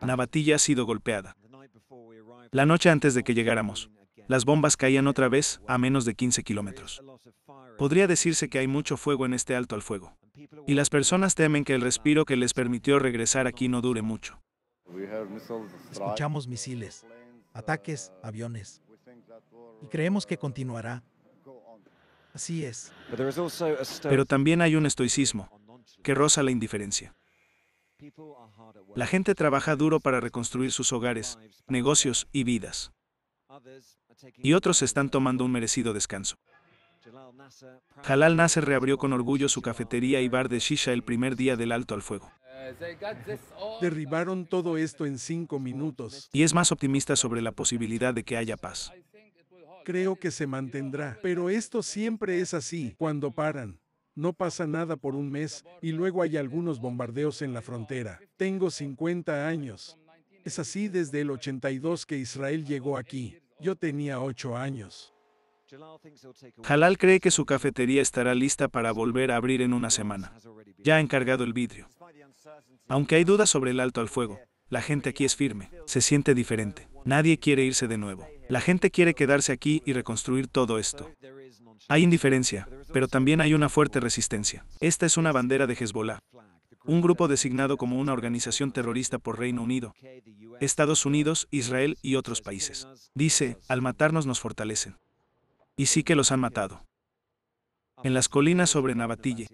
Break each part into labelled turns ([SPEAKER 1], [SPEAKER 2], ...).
[SPEAKER 1] Nabatilla ha sido golpeada. La noche antes de que llegáramos, las bombas caían otra vez a menos de 15 kilómetros. Podría decirse que hay mucho fuego en este alto al fuego. Y las personas temen que el respiro que les permitió regresar aquí no dure mucho. Escuchamos
[SPEAKER 2] misiles, ataques, uh, aviones. Y creemos que continuará. Así es.
[SPEAKER 1] Pero también hay un estoicismo que roza la indiferencia. La gente trabaja duro para reconstruir sus hogares, negocios y vidas. Y otros están tomando un merecido descanso. Jalal Nasser reabrió con orgullo su cafetería y bar de Shisha el primer día del alto al fuego.
[SPEAKER 2] Derribaron todo esto en cinco minutos.
[SPEAKER 1] Y es más optimista sobre la posibilidad de que haya paz.
[SPEAKER 2] Creo que se mantendrá, pero esto siempre es así, cuando paran. No pasa nada por un mes, y luego hay algunos bombardeos en la frontera. Tengo 50 años. Es así desde el 82 que Israel llegó aquí. Yo tenía 8 años.
[SPEAKER 1] Jalal cree que su cafetería estará lista para volver a abrir en una semana. Ya ha encargado el vidrio. Aunque hay dudas sobre el alto al fuego, la gente aquí es firme, se siente diferente. Nadie quiere irse de nuevo. La gente quiere quedarse aquí y reconstruir todo esto. Hay indiferencia, pero también hay una fuerte resistencia. Esta es una bandera de Hezbollah, un grupo designado como una organización terrorista por Reino Unido, Estados Unidos, Israel y otros países. Dice, al matarnos nos fortalecen. Y sí que los han matado. En las colinas sobre Nabatille,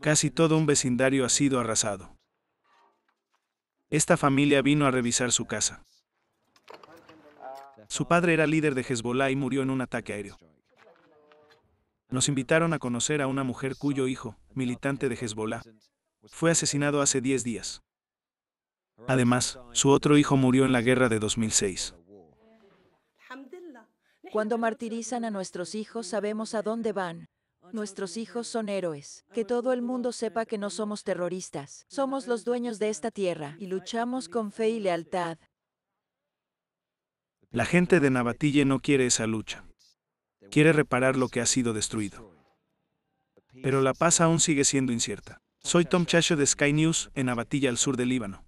[SPEAKER 1] casi todo un vecindario ha sido arrasado. Esta familia vino a revisar su casa. Su padre era líder de Hezbollah y murió en un ataque aéreo. Nos invitaron a conocer a una mujer cuyo hijo, militante de Hezbollah, fue asesinado hace 10 días. Además, su otro hijo murió en la guerra de 2006.
[SPEAKER 2] Cuando martirizan a nuestros hijos sabemos a dónde van. Nuestros hijos son héroes. Que todo el mundo sepa que no somos terroristas. Somos los dueños de esta tierra y luchamos con fe y lealtad.
[SPEAKER 1] La gente de Nabatille no quiere esa lucha quiere reparar lo que ha sido destruido. Pero la paz aún sigue siendo incierta. Soy Tom Chacho de Sky News, en Abatilla al sur del Líbano.